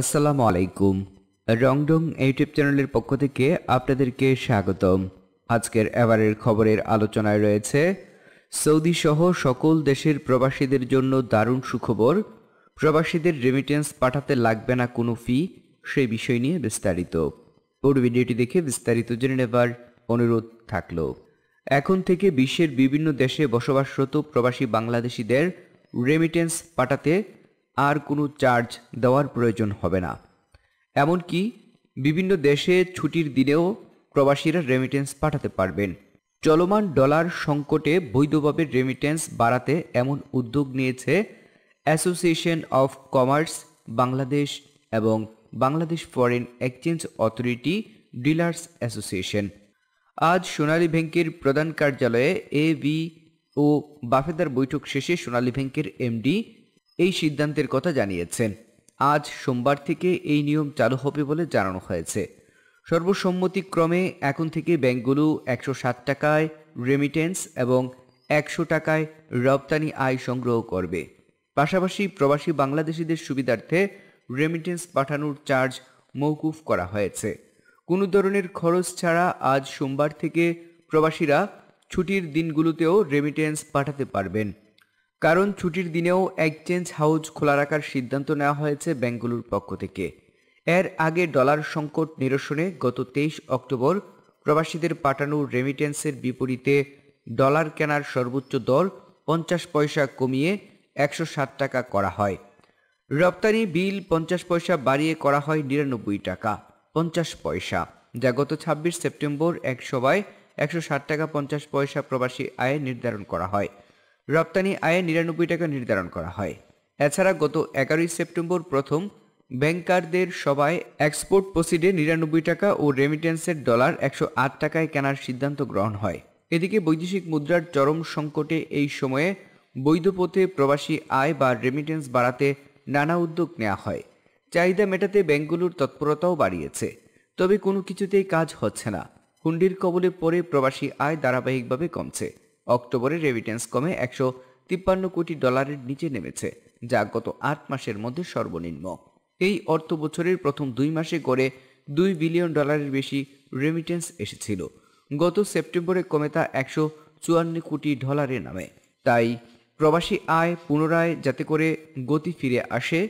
আসসালামু আলাইকুম রংডং ইউটিউব চ্যানেলের পক্ষ থেকে আপনাদেরকে স্বাগতম আজকের এবারের খবরের আলোচনায় রয়েছে সৌদি সহ সকল দেশের প্রবাসীদের জন্য দারুণ সুখবর প্রবাসীদের রেমিটেন্স পাঠাতে লাগবে না কোনো ফি সেই বিষয় নিয়ে বিস্তারিত পুরো ভিডিওটি দেখে বিস্তারিত জেনে নেবার অনুরোধ থাকল এখন থেকে বিশ্বের বিভিন্ন দেশে বসবাসরত প্রবাসী বাংলাদেশিদের রেমিটেন্স পাঠাতে আর কোনো চার্জ দেওয়ার প্রয়োজন হবে না এমনকি বিভিন্ন দেশে ছুটির দিনেও প্রবাসীরা রেমিটেন্স পাঠাতে পারবেন চলমান ডলার সংকটে বৈধভাবে রেমিটেন্স বাড়াতে এমন উদ্যোগ নিয়েছে অ্যাসোসিয়েশন অফ কমার্স বাংলাদেশ এবং Bangladesh foreign exchange authority dealers association আজ সোনালী ব্যাংকের প্রধান কার্যালয়ে এ বি ও বাফেদার বৈঠক শেষে সোনালী ব্যাংকের এমডি এই সিদ্ধান্তের কথা জানিয়েছেন আজ সোমবার থেকে এই নিয়ম চালু হবে বলে জানানো হয়েছে সর্বসম্মতিক্রমে এখন থেকে ব্যাংকগুলো একশো সাত টাকায় রেমিটেন্স এবং একশো টাকায় রপ্তানি আয় সংগ্রহ করবে পাশাপাশি প্রবাসী বাংলাদেশিদের সুবিধার্থে রেমিটেন্স পাঠানোর চার্জ মৌকুফ করা হয়েছে কোনো ধরনের খরচ ছাড়া আজ সোমবার থেকে প্রবাসীরা ছুটির দিনগুলোতেও রেমিটেন্স পাঠাতে পারবেন কারণ ছুটির দিনেও এক্সচেঞ্জ হাউস খোলা রাখার সিদ্ধান্ত নেওয়া হয়েছে ব্যাংকগুলোর পক্ষ থেকে এর আগে ডলার সংকট নিরসনে গত তেইশ অক্টোবর প্রবাসীদের পাঠানো রেমিটেন্সের বিপরীতে ডলার কেনার সর্বোচ্চ দর পঞ্চাশ পয়সা কমিয়ে একশো ষাট টাকা করা হয় রপ্তানি বিল পঞ্চাশ পয়সা বাড়িয়ে করা হয় নিরানব্বই টাকা পঞ্চাশ পয়সা যা গত ছাব্বিশ সেপ্টেম্বর এক সভায় একশো ষাট টাকা পঞ্চাশ পয়সা প্রবাসী আয়ে নির্ধারণ করা হয় রপ্তানি আয়ে নিরানব্বই টাকা নির্ধারণ করা হয় এছাড়া গত এগারোই সেপ্টেম্বর প্রথম ব্যাংকারদের সবাই এক্সপোর্ট প্রসিডে নিরানব্বই টাকা ও রেমিটেন্সের ডলার একশো আট টাকায় কেনার সিদ্ধান্ত গ্রহণ হয় এদিকে বৈদেশিক মুদ্রার চরম সংকটে এই সময়ে বৈধপথে প্রবাসী আয় বা রেমিটেন্স বাড়াতে নানা উদ্যোগ নেওয়া হয় চাহিদা মেটাতে ব্যাংকগুলোর তৎপরতাও বাড়িয়েছে তবে কোনো কিছুতেই কাজ হচ্ছে না হুন্ডির কবলে পরে প্রবাসী আয় ধারাবাহিকভাবে কমছে অক্টোবরে রেমিটেন্স কমে একশো তিপ্পান্ন কোটি ডলারের নিচে নেমেছে যা গত আট মাসের মধ্যে সর্বনিম্ন এই অর্থ বছরের প্রথম দুই মাসে গড়ে দুই বিলিয়ন ডলারের বেশি রেমিটেন্স এসেছিল গত সেপ্টেম্বরে কমে তা একশো চুয়ান্ন কোটি ডলারে নামে তাই প্রবাসী আয় পুনরায় যাতে করে গতি ফিরে আসে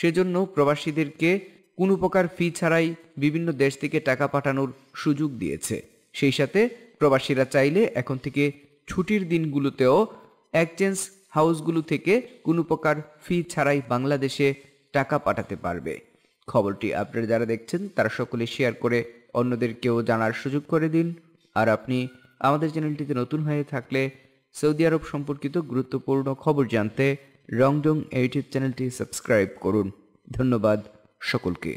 সেজন্য প্রবাসীদেরকে কোনো প্রকার ফি ছাড়াই বিভিন্ন দেশ থেকে টাকা পাঠানোর সুযোগ দিয়েছে সেই সাথে প্রবাসীরা চাইলে এখন থেকে ছুটির দিনগুলোতেও এক্সচেঞ্জ হাউসগুলো থেকে কোনো প্রকার ফি ছাড়াই বাংলাদেশে টাকা পাঠাতে পারবে খবরটি আপনারা যারা দেখছেন তারা সকলে শেয়ার করে অন্যদেরকেও জানার সুযোগ করে দিন আর আপনি আমাদের চ্যানেলটিতে নতুন হয়ে থাকলে সৌদি আরব সম্পর্কিত গুরুত্বপূর্ণ খবর জানতে রংডং ইউটিউব চ্যানেলটি সাবস্ক্রাইব করুন ধন্যবাদ সকলকে